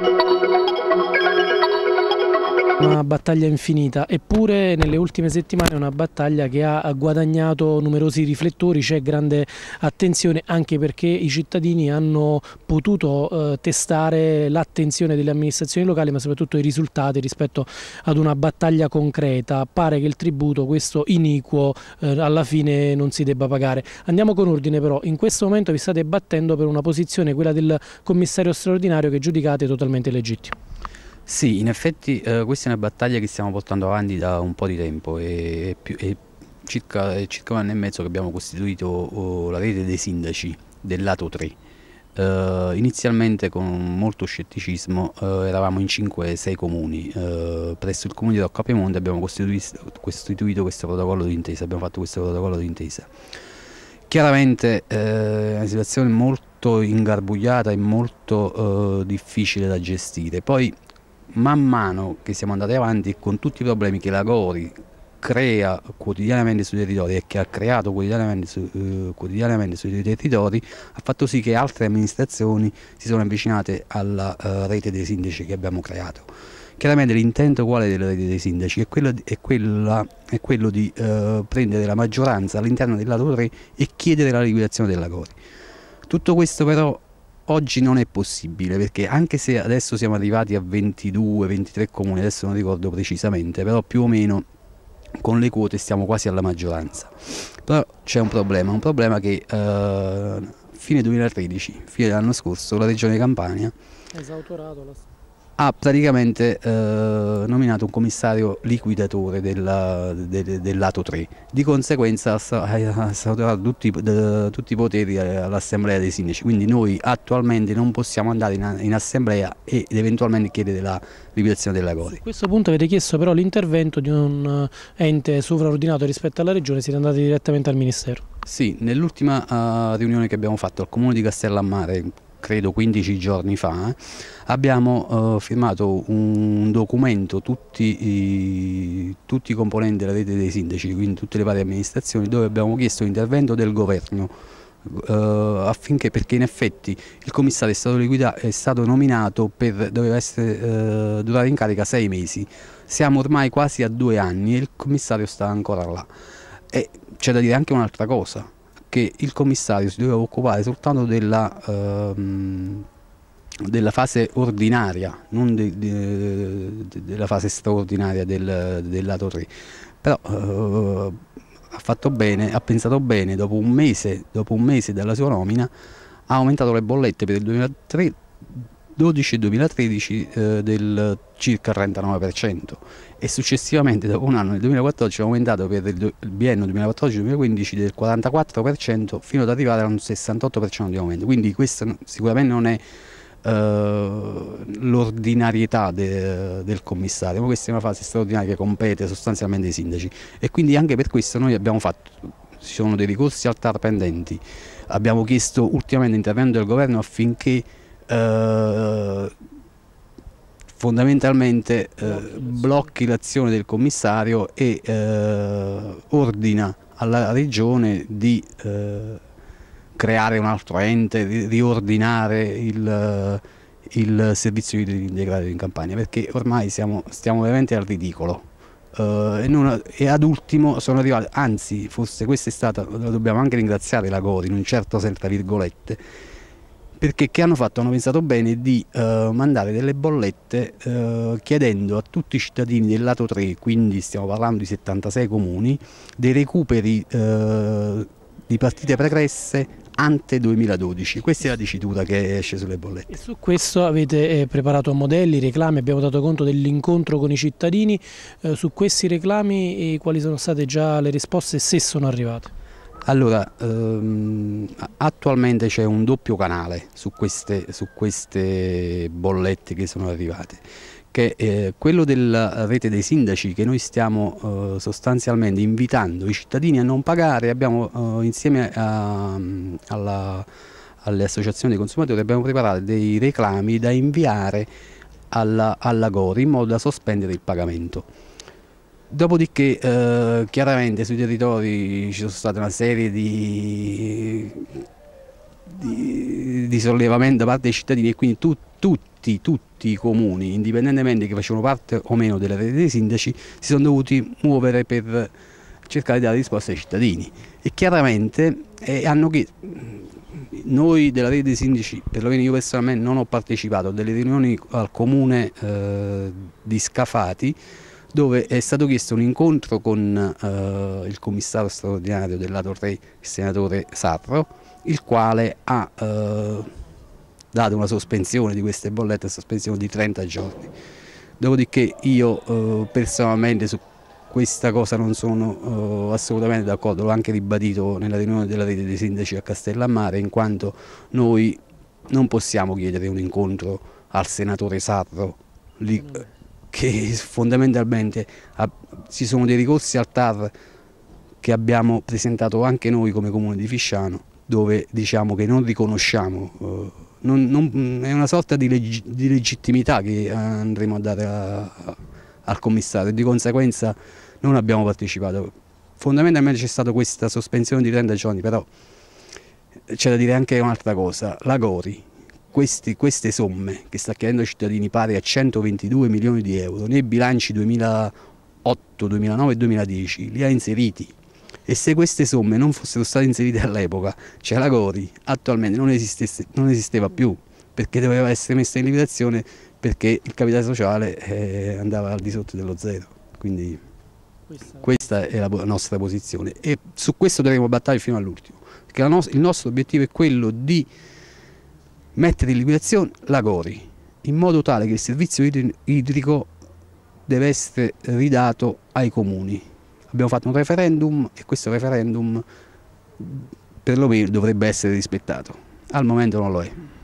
thank you una battaglia infinita, eppure nelle ultime settimane è una battaglia che ha guadagnato numerosi riflettori, c'è grande attenzione anche perché i cittadini hanno potuto eh, testare l'attenzione delle amministrazioni locali ma soprattutto i risultati rispetto ad una battaglia concreta, pare che il tributo questo iniquo eh, alla fine non si debba pagare. Andiamo con ordine però, in questo momento vi state battendo per una posizione, quella del commissario straordinario che giudicate totalmente legittimo. Sì, in effetti eh, questa è una battaglia che stiamo portando avanti da un po' di tempo, è, più, è circa, è circa un anno e mezzo che abbiamo costituito oh, la rete dei sindaci del lato 3. Eh, inizialmente con molto scetticismo eh, eravamo in 5-6 comuni, eh, presso il comune di Rocca Piemonte abbiamo costituito, questo protocollo d'intesa, abbiamo fatto questo protocollo d'intesa. Chiaramente eh, è una situazione molto ingarbugliata e molto eh, difficile da gestire, poi man mano che siamo andati avanti con tutti i problemi che la Gori crea quotidianamente sui territori e che ha creato quotidianamente, su, eh, quotidianamente sui territori ha fatto sì che altre amministrazioni si sono avvicinate alla eh, rete dei sindaci che abbiamo creato. Chiaramente l'intento quale della rete dei sindaci è quello, è quella, è quello di eh, prendere la maggioranza all'interno della torre e chiedere la liquidazione della Gori. Tutto questo però oggi non è possibile perché anche se adesso siamo arrivati a 22-23 comuni, adesso non ricordo precisamente, però più o meno con le quote stiamo quasi alla maggioranza. Però c'è un problema, un problema che eh, fine 2013, fine dell'anno scorso, la regione Campania... esautorato la ha praticamente eh, nominato un commissario liquidatore della, de, de, del lato 3, di conseguenza ha esautorato eh, tutti, tutti, i poteri eh, all'assemblea dei sindaci, quindi noi attualmente non possiamo andare in, in assemblea ed eventualmente chiedere la liquidazione della Gori. Su questo punto avete chiesto però l'intervento di un eh, ente sovraordinato rispetto alla regione, siete andati direttamente al Ministero? Sì, nell'ultima uh, riunione che abbiamo fatto al Comune di Castellammare, credo 15 giorni fa, eh, abbiamo eh, firmato un documento, tutti i, tutti i, componenti della rete dei sindaci, quindi tutte le varie amministrazioni, dove abbiamo chiesto l'intervento del governo. Eh, affinché perché in effetti il commissario è stato, liquida, è stato nominato per doveva essere, eh, durare in carica sei mesi siamo ormai quasi a due anni e il commissario sta ancora là e c'è da dire anche un'altra cosa che il commissario si doveva occupare soltanto della, ehm, della fase ordinaria, non de, de, de, della fase straordinaria del, del lato 3. Però eh, ha fatto bene, ha pensato bene, dopo un mese, dopo un mese dalla sua nomina ha aumentato le bollette per il 2003 2012-2013 e eh, del circa 39% e successivamente dopo un anno nel 2014 è aumentato per il, il biennio 2014-2015 del 44% fino ad arrivare a un 68% di aumento, quindi questa sicuramente non è eh, l'ordinarietà de, del commissario, ma questa è una fase straordinaria che compete sostanzialmente ai sindaci e quindi anche per questo noi abbiamo fatto, ci sono dei ricorsi al TAR pendenti, abbiamo chiesto ultimamente intervento del governo affinché eh, fondamentalmente eh, blocchi l'azione del commissario e eh, ordina alla regione di eh, creare un altro ente, di riordinare il, eh, il servizio idrico in Campania perché ormai siamo, stiamo veramente al ridicolo. Uh, e, non, e, ad ultimo sono arrivati, anzi forse questa è stata, dobbiamo anche ringraziare la Gori in un certo senso, tra virgolette, perché hanno fatto hanno pensato bene di eh, mandare delle bollette eh, chiedendo a tutti i cittadini del lato 3, quindi stiamo parlando di 76 comuni, dei recuperi eh, di partite pregresse ante 2012. Questa è la dicitura che esce sulle bollette. E su questo avete eh, preparato modelli, reclami, abbiamo dato conto dell'incontro con i cittadini. Eh, su questi reclami eh, quali sono state già le risposte se sono arrivate? Allora, ehm, attualmente c'è un doppio canale su queste, su queste, bollette che sono arrivate, che è eh, quello della rete dei sindaci che noi stiamo eh, sostanzialmente invitando i cittadini a non pagare, abbiamo eh, insieme a, mm, alla, alle associazioni dei consumatori abbiamo preparato dei reclami da inviare alla, alla Gori in modo da sospendere il pagamento. Dopodiché eh, chiaramente sui territori ci sono state una serie di, di, di sollevamento da parte dei cittadini e quindi tu, tutti, tutti i comuni, indipendentemente che facevano parte o meno della rete dei sindaci, si sono dovuti muovere per cercare di dare risposte ai cittadini e chiaramente eh, hanno chiesto noi della rete dei sindaci, perlomeno io personalmente non ho partecipato a delle riunioni al comune eh, di Scafati dove è stato chiesto un incontro con eh, il commissario straordinario della Torre, il senatore Sarro, il quale ha eh, dato una sospensione di queste bollette, una sospensione di 30 giorni. Dopodiché io eh, personalmente su questa cosa non sono uh, assolutamente d'accordo, l'ho anche ribadito nella riunione della rete dei sindaci a Castellammare, in quanto noi non possiamo chiedere un incontro al senatore Sarro lì, mm che fondamentalmente ci sono dei ricorsi al TAR che abbiamo presentato anche noi come comune di Fisciano dove diciamo che non riconosciamo, eh, non, non, mm, è una sorta di, leg di, legittimità che andremo a dare a, al commissario e di conseguenza non abbiamo partecipato. Fondamentalmente c'è stata questa sospensione di 30 giorni, però c'è da dire anche un'altra cosa, la Gori questi, queste somme che sta chiedendo ai cittadini pari a 122 milioni di euro nei bilanci 2008, 2009 e 2010 li ha inseriti e se queste somme non fossero state inserite all'epoca, cioè Gori attualmente non, non, esisteva più perché doveva essere messa in liquidazione perché il capitale sociale eh, andava al di sotto dello zero. Quindi questa, è la nostra posizione e su questo dovremo battere fino all'ultimo, perché no il nostro obiettivo è quello di mettere in liquidazione la Gori, in modo tale che il servizio idrico deve essere ridato ai comuni. Abbiamo fatto un referendum e questo referendum perlomeno dovrebbe essere rispettato. Al momento non lo è.